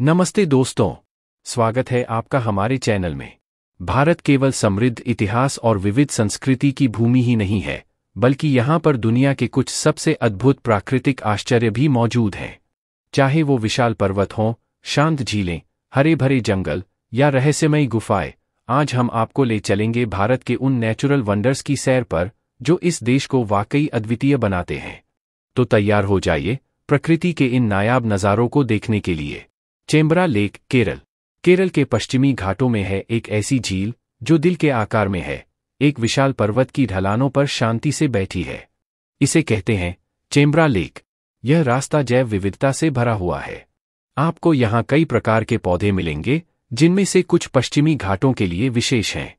नमस्ते दोस्तों स्वागत है आपका हमारे चैनल में भारत केवल समृद्ध इतिहास और विविध संस्कृति की भूमि ही नहीं है बल्कि यहाँ पर दुनिया के कुछ सबसे अद्भुत प्राकृतिक आश्चर्य भी मौजूद हैं चाहे वो विशाल पर्वत हों शांत झीलें हरे भरे जंगल या रहस्यमयी गुफाएं आज हम आपको ले चलेंगे भारत के उन नेचुरल वंडर्स की सैर पर जो इस देश को वाकई अद्वितीय बनाते हैं तो तैयार हो जाइए प्रकृति के इन नायाब नज़ारों को देखने के लिए चेम्बरा लेक केरल केरल के पश्चिमी घाटों में है एक ऐसी झील जो दिल के आकार में है एक विशाल पर्वत की ढलानों पर शांति से बैठी है इसे कहते हैं चेम्बरा लेक यह रास्ता जैव विविधता से भरा हुआ है आपको यहाँ कई प्रकार के पौधे मिलेंगे जिनमें से कुछ पश्चिमी घाटों के लिए विशेष हैं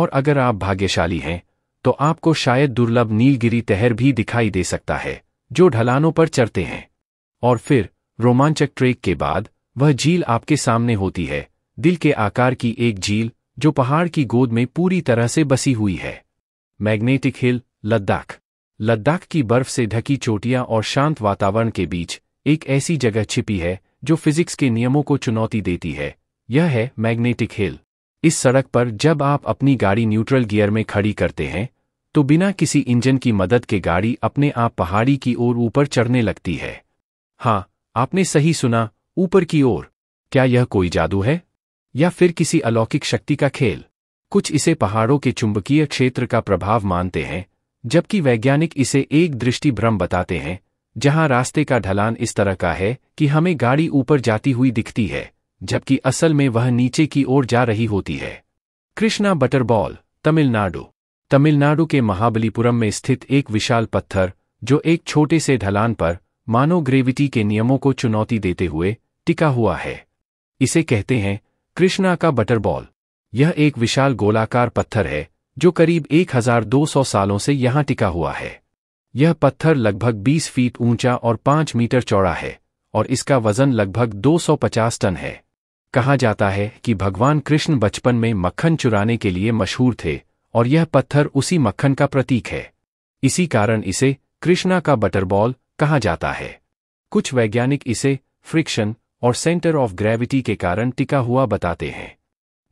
और अगर आप भाग्यशाली हैं तो आपको शायद दुर्लभ नीलगिरी तहर भी दिखाई दे सकता है जो ढलानों पर चढ़ते हैं और फिर रोमांचक ट्रेक के बाद वह झील आपके सामने होती है दिल के आकार की एक झील जो पहाड़ की गोद में पूरी तरह से बसी हुई है मैग्नेटिक हिल लद्दाख लद्दाख की बर्फ से ढकी चोटियां और शांत वातावरण के बीच एक ऐसी जगह छिपी है जो फिजिक्स के नियमों को चुनौती देती है यह है मैग्नेटिक हिल इस सड़क पर जब आप अपनी गाड़ी न्यूट्रल गियर में खड़ी करते हैं तो बिना किसी इंजन की मदद के गाड़ी अपने आप पहाड़ी की ओर ऊपर चढ़ने लगती है हाँ आपने सही सुना ऊपर की ओर क्या यह कोई जादू है या फिर किसी अलौकिक शक्ति का खेल कुछ इसे पहाड़ों के चुंबकीय क्षेत्र का प्रभाव मानते हैं जबकि वैज्ञानिक इसे एक दृष्टि भ्रम बताते हैं जहां रास्ते का ढलान इस तरह का है कि हमें गाड़ी ऊपर जाती हुई दिखती है जबकि असल में वह नीचे की ओर जा रही होती है कृष्णा बटरबॉल तमिलनाडु तमिलनाडु के महाबलीपुरम में स्थित एक विशाल पत्थर जो एक छोटे से ढलान पर मानो ग्रेविटी के नियमों को चुनौती देते हुए टिका हुआ है इसे कहते हैं कृष्णा का बटर बॉल यह एक विशाल गोलाकार पत्थर है जो करीब 1200 सालों से यहां टिका हुआ है यह पत्थर लगभग 20 फीट ऊंचा और 5 मीटर चौड़ा है और इसका वजन लगभग 250 टन है कहा जाता है कि भगवान कृष्ण बचपन में मक्खन चुराने के लिए मशहूर थे और यह पत्थर उसी मक्खन का प्रतीक है इसी कारण इसे कृष्णा का बटरबॉल कहा जाता है कुछ वैज्ञानिक इसे फ्रिक्शन और सेंटर ऑफ ग्रेविटी के कारण टिका हुआ बताते हैं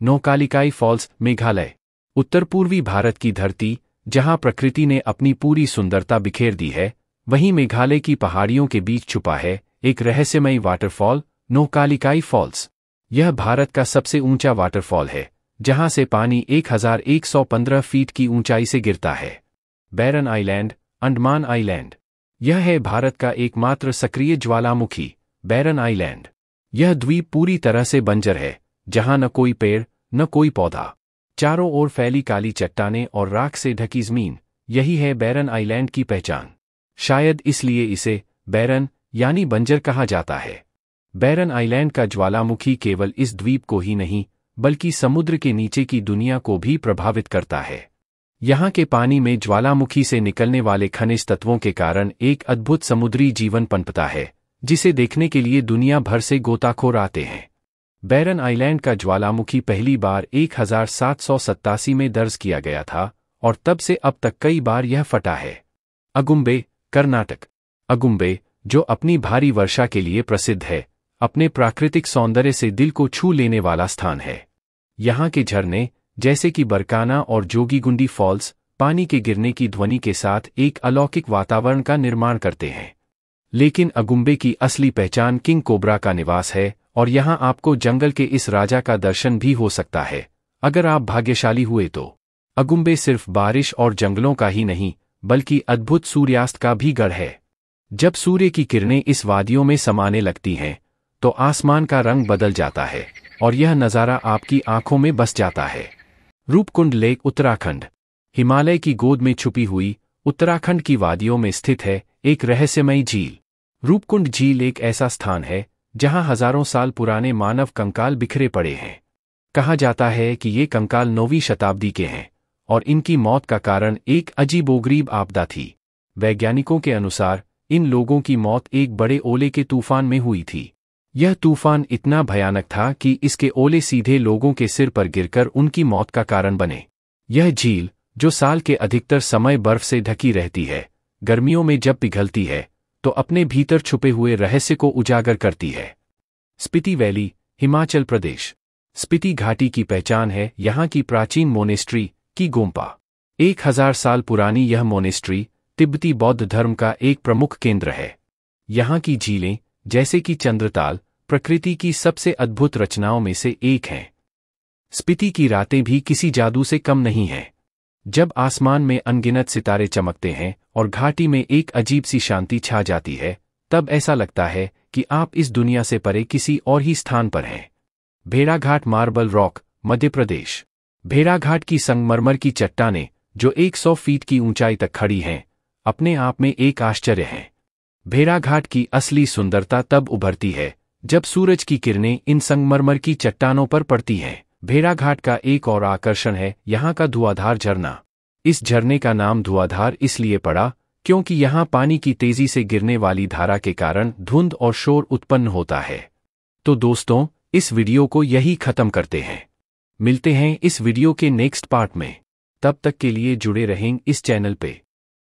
नौकालिकाई फॉल्स मेघालय उत्तर पूर्वी भारत की धरती जहां प्रकृति ने अपनी पूरी सुंदरता बिखेर दी है वहीं मेघालय की पहाड़ियों के बीच छुपा है एक रहस्यमयी वाटरफॉल नौकालिकाई फॉल्स यह भारत का सबसे ऊंचा वाटरफॉल है जहां से पानी 1115 फीट की ऊंचाई से गिरता है बैरन आइलैंड अंडमान आइलैंड यह है भारत का एकमात्र सक्रिय ज्वालामुखी बैरन आइलैंड यह द्वीप पूरी तरह से बंजर है जहां न कोई पेड़ न कोई पौधा चारों ओर फैली काली चट्टाने और राख से ढकी जमीन यही है बैरन आइलैंड की पहचान शायद इसलिए इसे बैरन यानी बंजर कहा जाता है बैरन आइलैंड का ज्वालामुखी केवल इस द्वीप को ही नहीं बल्कि समुद्र के नीचे की दुनिया को भी प्रभावित करता है यहाँ के पानी में ज्वालामुखी से निकलने वाले खनिज तत्वों के कारण एक अद्भुत समुद्री जीवन पनपता है जिसे देखने के लिए दुनिया भर से गोताखोर आते हैं बैरन आइलैंड का ज्वालामुखी पहली बार एक में दर्ज किया गया था और तब से अब तक कई बार यह फटा है अगुम्बे कर्नाटक अगुम्बे जो अपनी भारी वर्षा के लिए प्रसिद्ध है अपने प्राकृतिक सौंदर्य से दिल को छू लेने वाला स्थान है यहाँ के झरने जैसे कि बरकाना और जोगीगुंडी फॉल्स पानी के गिरने की ध्वनि के साथ एक अलौकिक वातावरण का निर्माण करते हैं लेकिन अगुम्बे की असली पहचान किंग कोबरा का निवास है और यहाँ आपको जंगल के इस राजा का दर्शन भी हो सकता है अगर आप भाग्यशाली हुए तो अगुम्बे सिर्फ बारिश और जंगलों का ही नहीं बल्कि अद्भुत सूर्यास्त का भी गढ़ है जब सूर्य की किरणें इस वादियों में समाने लगती हैं तो आसमान का रंग बदल जाता है और यह नज़ारा आपकी आंखों में बस जाता है रूपकुंड लेक उत्तराखंड हिमालय की गोद में छुपी हुई उत्तराखंड की वादियों में स्थित है एक रहस्यमयी झील रूपकुंड झील एक ऐसा स्थान है जहां हजारों साल पुराने मानव कंकाल बिखरे पड़े हैं कहा जाता है कि ये कंकाल नौवीं शताब्दी के हैं और इनकी मौत का कारण एक अजीबोगरीब आपदा थी वैज्ञानिकों के अनुसार इन लोगों की मौत एक बड़े ओले के तूफान में हुई थी यह तूफान इतना भयानक था कि इसके ओले सीधे लोगों के सिर पर गिरकर उनकी मौत का कारण बने यह झील जो साल के अधिकतर समय बर्फ से ढकी रहती है गर्मियों में जब पिघलती है तो अपने भीतर छुपे हुए रहस्य को उजागर करती है स्पिति वैली हिमाचल प्रदेश स्पिति घाटी की पहचान है यहाँ की प्राचीन मोनेस्ट्री की गोम्पा एक हजार साल पुरानी यह मोनेस्ट्री तिब्बती बौद्ध धर्म का एक प्रमुख केंद्र है यहाँ की झीलें जैसे कि चंद्रताल प्रकृति की सबसे अद्भुत रचनाओं में से एक हैं स्पिति की रातें भी किसी जादू से कम नहीं हैं जब आसमान में अनगिनत सितारे चमकते हैं और घाटी में एक अजीब सी शांति छा जाती है तब ऐसा लगता है कि आप इस दुनिया से परे किसी और ही स्थान पर हैं भेड़ाघाट मार्बल रॉक मध्य प्रदेश भेड़ाघाट की संगमरमर की चट्टाने जो 100 फीट की ऊंचाई तक खड़ी हैं अपने आप में एक आश्चर्य है भेड़ाघाट की असली सुंदरता तब उभरती है जब सूरज की किरणें इन संगमरमर की चट्टानों पर पड़ती हैं भेड़ाघाट का एक और आकर्षण है यहाँ का धुआधार झरना इस झरने का नाम धुआधार इसलिए पड़ा क्योंकि यहाँ पानी की तेजी से गिरने वाली धारा के कारण धुंध और शोर उत्पन्न होता है तो दोस्तों इस वीडियो को यही खत्म करते हैं मिलते हैं इस वीडियो के नेक्स्ट पार्ट में तब तक के लिए जुड़े रहें इस चैनल पर